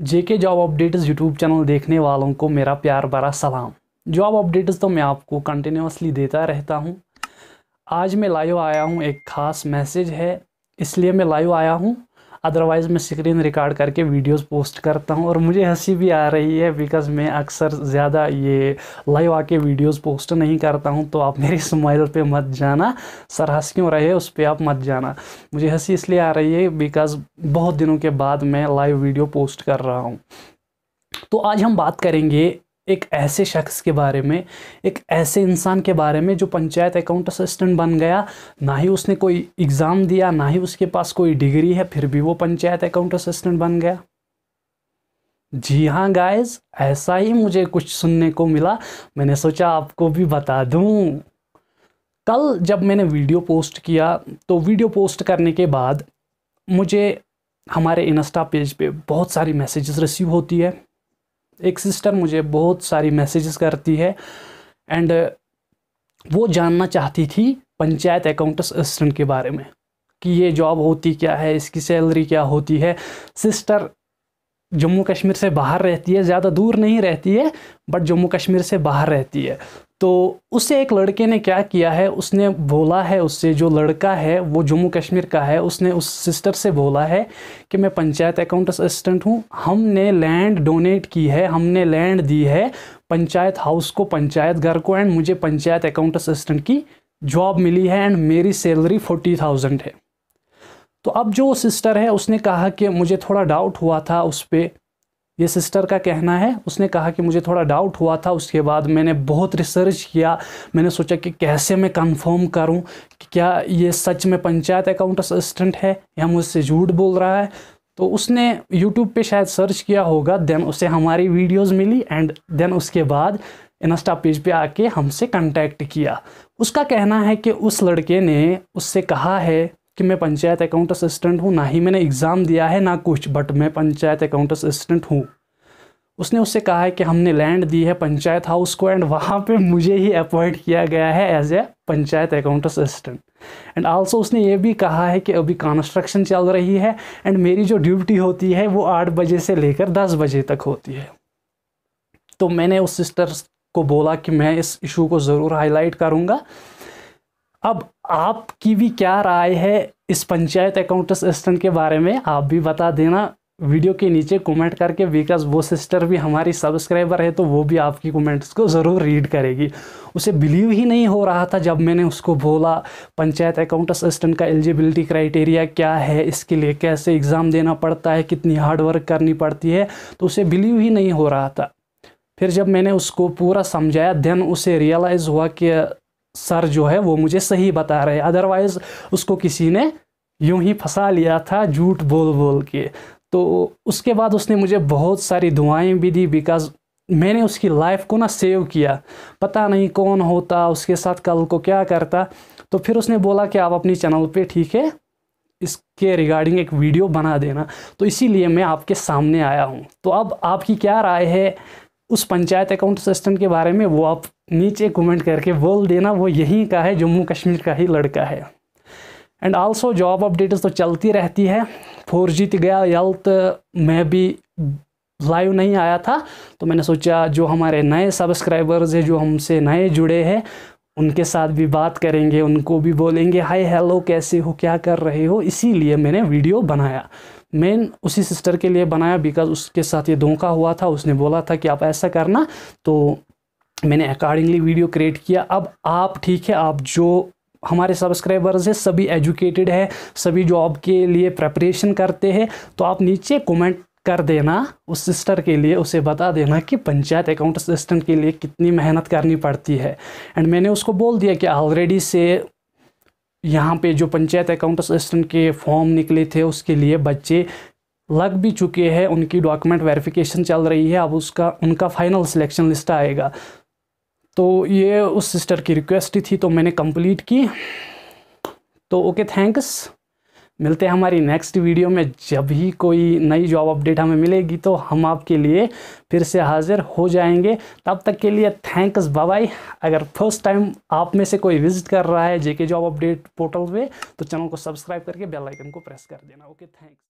जेके job updates YouTube channel देखने वालों को मेरा प्यार भरा सलाम जॉब अपडेट्स तो मैं आपको कंटिन्यूसली देता रहता हूँ आज मैं लाइव आया हूँ एक ख़ास मैसेज है इसलिए मैं लाइव आया हूँ अदरवाइज़ मैं स्क्रीन रिकॉर्ड करके वीडियोस पोस्ट करता हूँ और मुझे हंसी भी आ रही है बिकॉज़ मैं अक्सर ज़्यादा ये लाइव आके वीडियोस पोस्ट नहीं करता हूँ तो आप मेरे स्माइल पे मत जाना सर हंस क्यों रहे उस पर आप मत जाना मुझे हंसी इसलिए आ रही है बिकॉज़ बहुत दिनों के बाद मैं लाइव वीडियो पोस्ट कर रहा हूँ तो आज हम बात करेंगे एक ऐसे शख्स के बारे में एक ऐसे इंसान के बारे में जो पंचायत अकाउंट असिस्टेंट बन गया ना ही उसने कोई एग्ज़ाम दिया ना ही उसके पास कोई डिग्री है फिर भी वो पंचायत अकाउंट असिस्टेंट बन गया जी हाँ गाइस ऐसा ही मुझे कुछ सुनने को मिला मैंने सोचा आपको भी बता दूँ कल जब मैंने वीडियो पोस्ट किया तो वीडियो पोस्ट करने के बाद मुझे हमारे इंस्टा पेज पे बहुत सारी मैसेजेस रिसीव होती है एक सिस्टर मुझे बहुत सारी मैसेजेस करती है एंड वो जानना चाहती थी पंचायत अकाउंट असिस्टेंट के बारे में कि ये जॉब होती क्या है इसकी सैलरी क्या होती है सिस्टर जम्मू कश्मीर से बाहर रहती है ज़्यादा दूर नहीं रहती है बट जम्मू कश्मीर से बाहर रहती है तो उससे एक लड़के ने क्या किया है उसने बोला है उससे जो लड़का है वो जम्मू कश्मीर का है उसने उस सिस्टर से बोला है कि मैं पंचायत अकाउंट असिस्टेंट हूँ हमने लैंड डोनेट की है हमने लैंड दी है पंचायत हाउस को पंचायत घर को एंड मुझे पंचायत अकाउंट असिस्टेंट की जॉब मिली है एंड मेरी सैलरी फोर्टी थाउजेंड है तो अब जो सिस्टर है उसने कहा कि मुझे थोड़ा डाउट हुआ था उस पर ये सिस्टर का कहना है उसने कहा कि मुझे थोड़ा डाउट हुआ था उसके बाद मैंने बहुत रिसर्च किया मैंने सोचा कि कैसे मैं कंफर्म करूं कि क्या ये सच में पंचायत अकाउंट असिस्टेंट है या मुझसे झूठ बोल रहा है तो उसने यूट्यूब पे शायद सर्च किया होगा देन उसे हमारी वीडियोस मिली एंड देन उसके बाद इंस्टा पेज पे आके हमसे कांटेक्ट किया उसका कहना है कि उस लड़के ने उससे कहा है कि मैं पंचायत अकाउंट असिस्टेंट हूँ ना ही मैंने एग्ज़ाम दिया है ना कुछ बट मैं पंचायत अकाउंट असिस्टेंट हूँ उसने उससे कहा है कि हमने लैंड दी है पंचायत हाउस को एंड वहाँ पे मुझे ही अपॉइंट किया गया है as a panchayat account assistant and also उसने ये भी कहा है कि अभी कंस्ट्रक्शन चल रही है एंड मेरी जो ड्यूटी होती है वो आठ बजे से लेकर दस बजे तक होती है तो मैंने उस सिस्टर को बोला कि मैं इस इशू को ज़रूर हाईलाइट करूँगा अब आपकी भी क्या राय है इस पंचायत अकाउंट असिस्टेंट के बारे में आप भी बता देना वीडियो के नीचे कमेंट करके बिकॉज वो सिस्टर भी हमारी सब्सक्राइबर है तो वो भी आपकी कमेंट्स को ज़रूर रीड करेगी उसे बिलीव ही नहीं हो रहा था जब मैंने उसको बोला पंचायत अकाउंट असिस्टेंट का एलिजिबिलिटी क्राइटेरिया क्या है इसके लिए कैसे एग्ज़ाम देना पड़ता है कितनी हार्ड वर्क करनी पड़ती है तो उसे बिलीव ही नहीं हो रहा था फिर जब मैंने उसको पूरा समझाया देन उसे रियलाइज़ हुआ कि सर जो है वो मुझे सही बता रहे अदरवाइज़ उसको किसी ने यूं ही फंसा लिया था झूठ बोल बोल के तो उसके बाद उसने मुझे बहुत सारी दुआएं भी दी बिकॉज़ मैंने उसकी लाइफ को ना सेव किया पता नहीं कौन होता उसके साथ कल को क्या करता तो फिर उसने बोला कि आप अपनी चैनल पे ठीक है इसके रिगार्डिंग एक वीडियो बना देना तो इसीलिए मैं आपके सामने आया हूँ तो अब आपकी क्या राय है उस पंचायत अकाउंट सिस्टम के बारे में वो आप नीचे कमेंट करके बोल देना वो यहीं का है जम्मू कश्मीर का ही लड़का है एंड आल्सो जॉब अपडेट्स तो चलती रहती है फोर जी तो गया यल तो मैं भी लाइव नहीं आया था तो मैंने सोचा जो हमारे नए सब्सक्राइबर्स हैं जो हमसे नए जुड़े हैं उनके साथ भी बात करेंगे उनको भी बोलेंगे हाय हेलो कैसे हो क्या कर रहे हो इसीलिए मैंने वीडियो बनाया मेन उसी सिस्टर के लिए बनाया बिकॉज उसके साथ ये धोखा हुआ था उसने बोला था कि आप ऐसा करना तो मैंने अकॉर्डिंगली वीडियो क्रिएट किया अब आप ठीक है आप जो हमारे सब्सक्राइबर्स हैं सभी एजुकेटेड है सभी जॉब के लिए प्रेपरेशन करते हैं तो आप नीचे कमेंट कर देना उस सिस्टर के लिए उसे बता देना कि पंचायत अकाउंट असिस्टेंट के लिए कितनी मेहनत करनी पड़ती है एंड मैंने उसको बोल दिया कि ऑलरेडी से यहाँ पे जो पंचायत अकाउंट असिस्टेंट के फॉर्म निकले थे उसके लिए बच्चे लग भी चुके हैं उनकी डॉक्यूमेंट वेरिफिकेशन चल रही है अब उसका उनका फाइनल सिलेक्शन लिस्ट आएगा तो ये उस सिस्टर की रिक्वेस्ट थी तो मैंने कंप्लीट की तो ओके थैंक्स मिलते हैं हमारी नेक्स्ट वीडियो में जब ही कोई नई जॉब अपडेट हमें मिलेगी तो हम आपके लिए फिर से हाजिर हो जाएंगे तब तक के लिए थैंक्स बाबाई अगर फर्स्ट टाइम आप में से कोई विजिट कर रहा है जेके जॉब अपडेट पोर्टल पे तो चैनल को सब्सक्राइब करके बेल आइकन को प्रेस कर देना ओके थैंक्स